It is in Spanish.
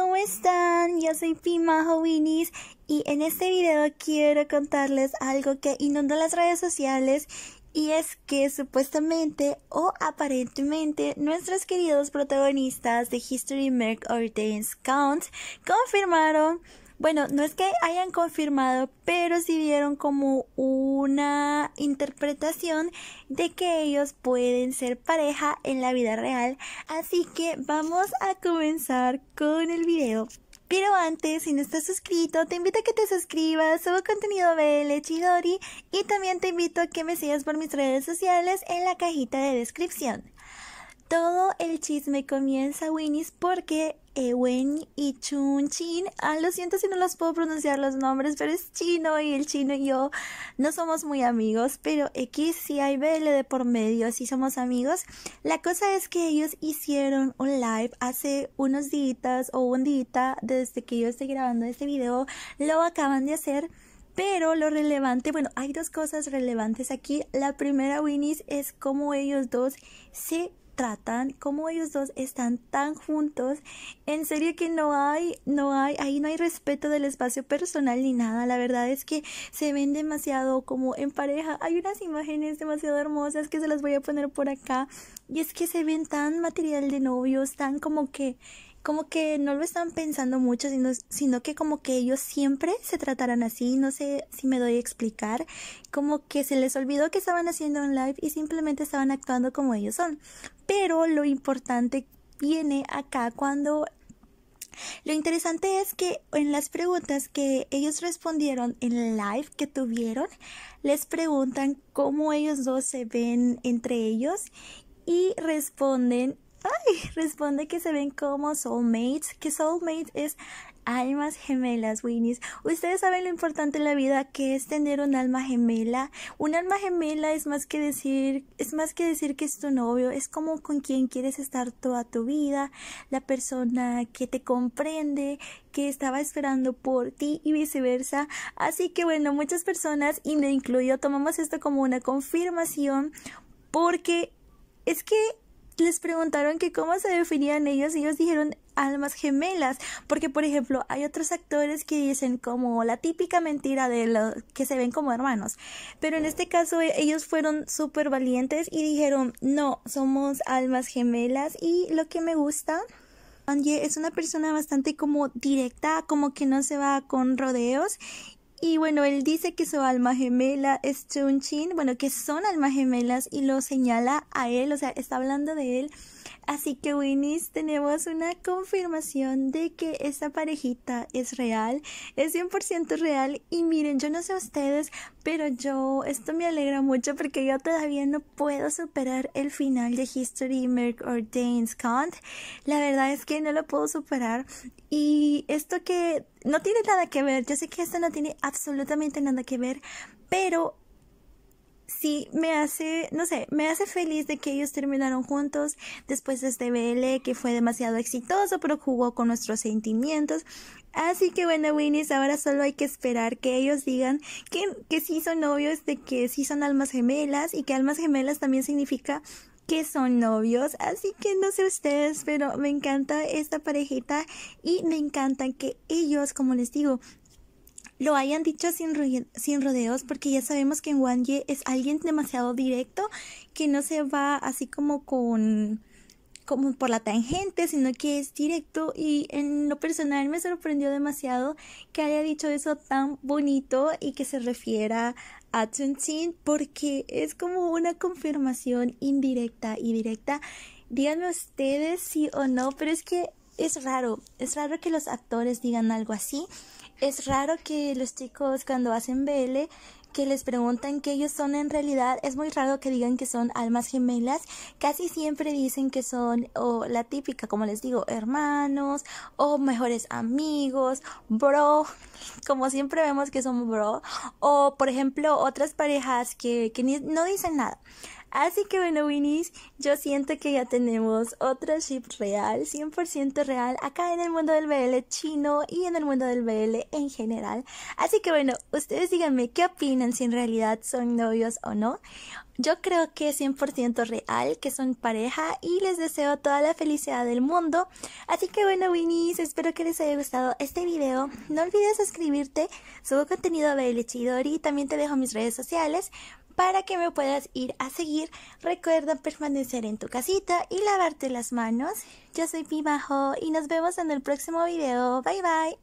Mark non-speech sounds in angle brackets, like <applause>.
¿cómo están? Yo soy Pima Winis y en este video quiero contarles algo que inundó las redes sociales y es que supuestamente o aparentemente nuestros queridos protagonistas de History Merc Dance Count confirmaron, bueno, no es que hayan confirmado, pero sí vieron como una interpretación de que ellos pueden ser pareja en la vida real. Así que vamos a comenzar con el video. Pero antes, si no estás suscrito, te invito a que te suscribas, subo contenido BL Chidori y también te invito a que me sigas por mis redes sociales en la cajita de descripción todo el chisme comienza, Winnie's, porque Ewen eh, y Chun Chin, ah, lo siento si no los puedo pronunciar los nombres, pero es chino y el chino y yo no somos muy amigos, pero X si hay BL de por medio, si somos amigos. La cosa es que ellos hicieron un live hace unos días o un día desde que yo estoy grabando este video, lo acaban de hacer. Pero lo relevante, bueno, hay dos cosas relevantes aquí. La primera, Winnie's, es cómo ellos dos se tratan, cómo ellos dos están tan juntos. En serio que no hay, no hay, ahí no hay respeto del espacio personal ni nada. La verdad es que se ven demasiado como en pareja. Hay unas imágenes demasiado hermosas que se las voy a poner por acá. Y es que se ven tan material de novios, tan como que como que no lo están pensando mucho, sino, sino que como que ellos siempre se trataran así, no sé si me doy a explicar, como que se les olvidó que estaban haciendo un live y simplemente estaban actuando como ellos son. Pero lo importante viene acá cuando lo interesante es que en las preguntas que ellos respondieron en live que tuvieron, les preguntan cómo ellos dos se ven entre ellos y responden Ay, responde que se ven como soulmates, que soulmates es almas gemelas, Winnie Ustedes saben lo importante en la vida que es tener un alma gemela. Un alma gemela es más que decir, es más que decir que es tu novio, es como con quien quieres estar toda tu vida, la persona que te comprende, que estaba esperando por ti y viceversa. Así que bueno, muchas personas, y me incluyo, tomamos esto como una confirmación porque es que les preguntaron que cómo se definían ellos y ellos dijeron almas gemelas, porque por ejemplo hay otros actores que dicen como la típica mentira de los que se ven como hermanos, pero en este caso e, ellos fueron súper valientes y dijeron no, somos almas gemelas y lo que me gusta es una persona bastante como directa, como que no se va con rodeos y bueno, él dice que su alma gemela es Chun Chin, bueno, que son almas gemelas y lo señala a él, o sea, está hablando de él Así que Winnie's, tenemos una confirmación de que esta parejita es real, es 100% real y miren, yo no sé ustedes, pero yo esto me alegra mucho porque yo todavía no puedo superar el final de History Merc or Dane's Count. La verdad es que no lo puedo superar y esto que no tiene nada que ver, yo sé que esto no tiene absolutamente nada que ver, pero sí me hace, no sé, me hace feliz de que ellos terminaron juntos después de este BL que fue demasiado exitoso, pero jugó con nuestros sentimientos. Así que bueno, Winnie's, ahora solo hay que esperar que ellos digan que, que sí son novios, de que sí son almas gemelas y que almas gemelas también significa que son novios, así que no sé ustedes, pero me encanta esta parejita y me encantan que ellos, como les digo, lo hayan dicho sin, sin rodeos, porque ya sabemos que Wang Ye es alguien demasiado directo, que no se va así como con como por la tangente, sino que es directo y en lo personal me sorprendió demasiado que haya dicho eso tan bonito y que se refiera a tsun chin porque es como una confirmación indirecta y directa. Díganme ustedes sí o no, pero es que es raro, es raro que los actores digan algo así es raro que los chicos cuando hacen BL que les preguntan que ellos son en realidad, es muy raro que digan que son almas gemelas, casi siempre dicen que son o la típica, como les digo, hermanos o mejores amigos, bro, <laughs> como siempre vemos que son bro, o por ejemplo otras parejas que, no dicen nada. Así que bueno, Winnie's, yo siento que ya tenemos otro ship real, 100% real, acá en el mundo del BL chino y en el mundo del BL en general. Así que bueno, ustedes díganme qué opinan si en realidad son novios o no. Yo creo que es 100% real, que son pareja y les deseo toda la felicidad del mundo. Así que bueno, Winnie's, espero que les haya gustado este video. No olvides suscribirte, subo contenido BL Chidori, también te dejo mis redes sociales para que me puedas ir a seguir. Recuerda permanecer en tu casita y lavarte las manos. Yo soy Pimajo y nos vemos en el próximo video. Bye bye.